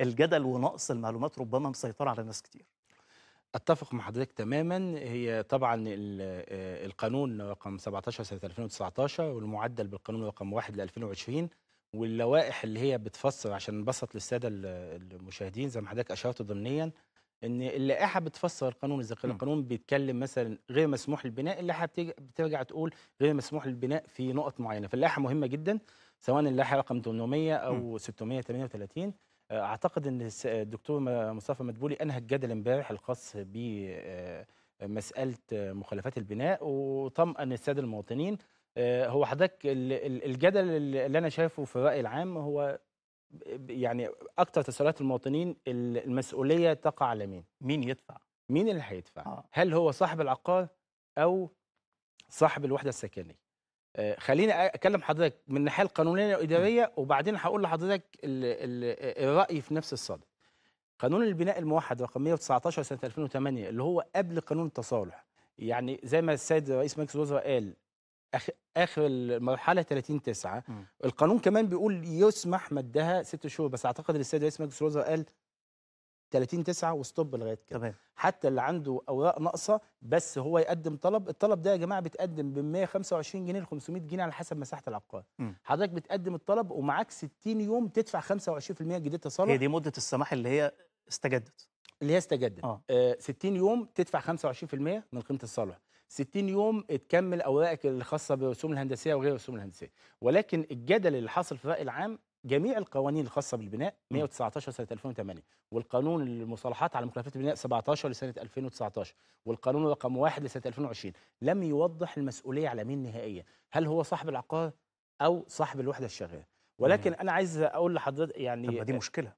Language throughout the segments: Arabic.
الجدل ونقص المعلومات ربما مسيطرة على ناس كتير اتفق مع حضرتك تماما هي طبعا القانون رقم 17 سنه 2019 والمعدل بالقانون رقم 1 ل 2020 واللوائح اللي هي بتفسر عشان نبسط للساده المشاهدين زي ما حضرتك اشرت ضمنيا ان اللائحه بتفسر القانون اذا كان القانون بيتكلم مثلا غير مسموح للبناء اللائحه بترجع تقول غير مسموح للبناء في نقط معينه فاللائحه مهمه جدا سواء اللائحه رقم 800 او م. 638 آه، اعتقد ان آه، الدكتور مصطفى مدبولي انهى الجدل امبارح الخاص بمساله آه، مخالفات البناء وطمأن الساده المواطنين هو حضرتك الجدل اللي انا شايفه في الراي العام هو يعني اكثر تساؤلات المواطنين المسؤوليه تقع على مين؟ مين يدفع؟ مين اللي هيدفع؟ آه. هل هو صاحب العقار او صاحب الوحده السكنيه؟ آه، خليني اكلم حضرتك من الناحيه القانونيه والاداريه وبعدين هقول لحضرتك الراي في نفس الصدد. قانون البناء الموحد رقم 119 سنه 2008 اللي هو قبل قانون التصالح يعني زي ما السيد رئيس مجلس الوزراء قال اخر المرحله 30 9 القانون كمان بيقول يسمح مدها ست شهور بس اعتقد السيد رئيس مجلس الوزراء قال 30 9 وستوب لغايه كده تمام. حتى اللي عنده اوراق ناقصه بس هو يقدم طلب الطلب ده يا جماعه بيتقدم ب 125 جنيه ل 500 جنيه على حسب مساحه العقار حضرتك بتقدم الطلب ومعاك 60 يوم تدفع 25% جديد تصالح هي دي مده السماح اللي هي استجدت اللي هي استجدت آه. آه 60 يوم تدفع 25% من قيمه الصالح 60 يوم تكمل اوراقك الخاصه بالرسوم الهندسيه وغير الرسوم الهندسيه ولكن الجدل اللي حصل في الراي العام جميع القوانين الخاصه بالبناء 119 سنه 2008 والقانون المصالحات على مخالفات البناء 17 لسنه 2019 والقانون رقم 1 لسنه 2020 لم يوضح المسؤوليه على مين نهائيا هل هو صاحب العقار او صاحب الوحده الشغاله ولكن مم. انا عايز اقول لحضرتك يعني طب ما دي آه، مشكله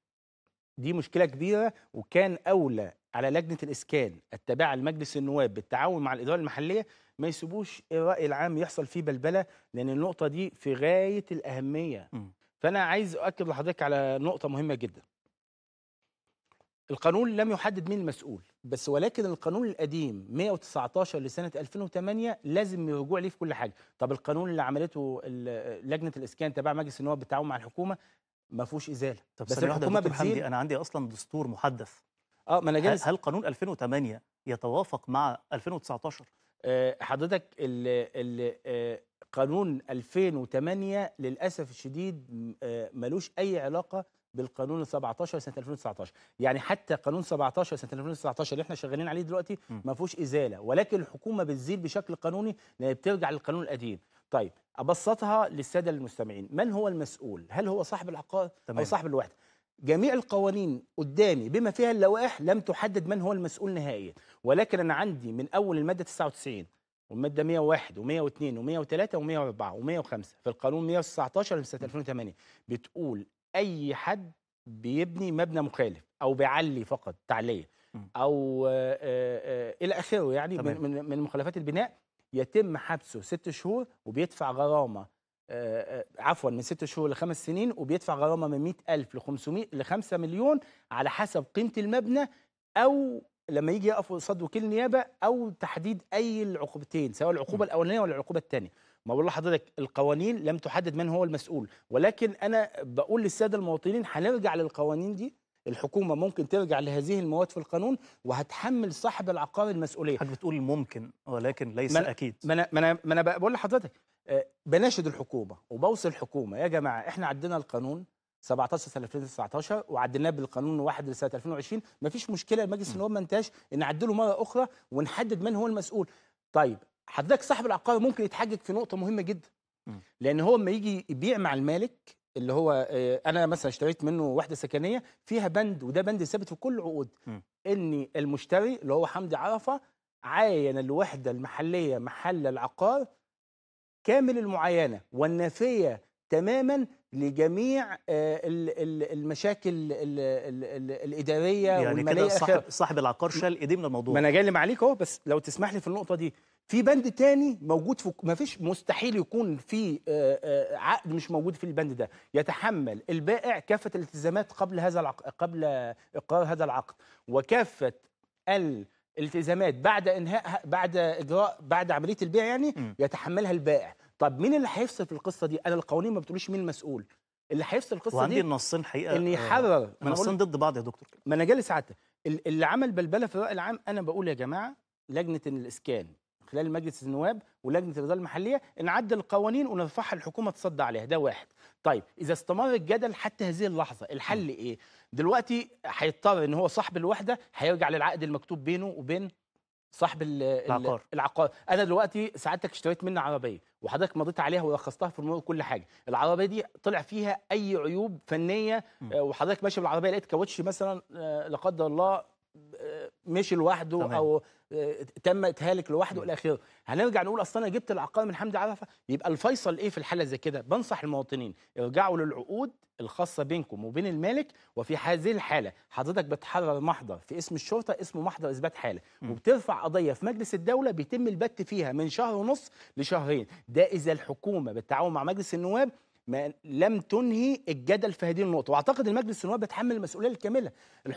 دي مشكله كبيره وكان اولى على لجنه الاسكان التابعه لمجلس النواب بالتعاون مع الاداره المحليه ما يسيبوش الراي العام يحصل فيه بلبله لان النقطه دي في غايه الاهميه م. فانا عايز اؤكد لحضرتك على نقطه مهمه جدا القانون لم يحدد مين المسؤول بس ولكن القانون القديم 119 لسنه 2008 لازم الرجوع ليه في كل حاجه طب القانون اللي عملته لجنه الاسكان تبع مجلس النواب بالتعاون مع الحكومه ما فيهوش ازاله طب بس الحكومه بتزيل انا عندي اصلا دستور محدث اه ما انا جالس هل قانون 2008 يتوافق مع 2019 آه، حضرتك ال ال آه، قانون 2008 للأسف الشديد آه، ملوش أي علاقة بالقانون 17 سنه 2019 يعني حتى قانون 17 سنه 2019 اللي احنا شغالين عليه دلوقتي ما فيهوش ازاله ولكن الحكومه بتزيل بشكل قانوني لان بترجع للقانون القديم طيب ابسطها للساده المستمعين من هو المسؤول هل هو صاحب العقار او صاحب الوحده جميع القوانين قدامي بما فيها اللوائح لم تحدد من هو المسؤول نهائيا ولكن انا عندي من اول الماده 99 والماده 101 و102 و103 و104 و105 في القانون 119 لسنة 2008 بتقول اي حد بيبني مبنى مخالف او بيعلي فقط تعليه او آآ آه، آآ آه، آه، الى اخره يعني طبعا. من من مخالفات البناء يتم حبسه ست شهور وبيدفع غرامه عفوا من ست شهور لخمس سنين وبيدفع غرامه من 100000 ل 500 ل 5 مليون على حسب قيمه المبنى او لما يجي يقف قصاد وكيل نيابه او تحديد اي العقوبتين سواء العقوبه الاولانيه ولا العقوبه الثانيه ما بقول لحضرتك القوانين لم تحدد من هو المسؤول ولكن انا بقول للساده المواطنين هنرجع للقوانين دي الحكومه ممكن ترجع لهذه المواد في القانون وهتحمل صاحب العقار المسؤوليه حضرتك بتقول ممكن ولكن ليس من اكيد ما انا ما انا ما انا بقول لحضرتك آه، بناشد الحكومه وبوصي الحكومه يا جماعه احنا عندنا القانون 17 سنه 2019 وعدلناه بالقانون 1 لسنه 2020 ما فيش مشكله المجلس ان هو ما انتهاش نعدله مره اخرى ونحدد من هو المسؤول طيب حضرتك صاحب العقار ممكن يتحجج في نقطه مهمه جدا لان هو لما يجي يبيع مع المالك اللي هو آه، انا مثلا اشتريت منه وحده سكنيه فيها بند وده بند ثابت في كل العقود ان المشتري اللي هو حمدي عرفه عاين الوحده المحليه محل العقار كامل المعاينه والنافيه تماما لجميع آه، المشاكل الاداريه يعني والماليه صاحب, صاحب العقار شال ايديه من الموضوع ما انا جاي لي عليك اهو بس لو تسمح لي في النقطه دي في بند تاني موجود في ما فيش مستحيل يكون في آه، آه، عقد مش موجود في البند ده يتحمل البائع كافه الالتزامات قبل هذا العقد قبل اقرار هذا العقد وكافه الالتزامات بعد انهاء بعد اجراء بعد عمليه البيع يعني يتحملها البائع طب مين اللي هيفصل في القصه دي انا القوانين ما بتقوليش مين المسؤول اللي هيفصل القصه وعندي دي وعندي النصين حقيقه ان آه، يحرر النصين ضد بعض يا دكتور ما انا جالي ساعتها اللي عمل بلبله في الراي العام انا بقول يا جماعه لجنه الاسكان خلال مجلس النواب ولجنه الاداره المحليه نعدل القوانين ونرفعها الحكومه تصدى عليها ده واحد طيب اذا استمر الجدل حتى هذه اللحظه الحل ايه دلوقتي هيضطر ان هو صاحب الوحده هيرجع للعقد المكتوب بينه وبين صاحب العقار العقار انا دلوقتي سعادتك اشتريت مني عربيه وحضرتك مضيت عليها ولخصتها في المرور كل حاجه العربيه دي طلع فيها اي عيوب فنيه آه، وحضرتك ماشي بالعربيه لقيت كاوتش مثلا آه، لا قدر الله آه، مشي لوحده تمام. او آه، تم اتهالك لوحده الى اخره هنرجع نقول اصل انا جبت العقار من حمدي عرفه يبقى الفيصل ايه في الحاله زي كده بنصح المواطنين ارجعوا للعقود الخاصه بينكم وبين المالك وفي هذه الحاله حضرتك بتحرر محضر في اسم الشرطه اسمه محضر اثبات حاله م. وبترفع قضيه في مجلس الدوله بيتم البت فيها من شهر ونص لشهرين ده اذا الحكومه بالتعاون مع مجلس النواب ما لم تنهي الجدل في هذه النقطه واعتقد المجلس النواب بيتحمل المسؤوليه الكامله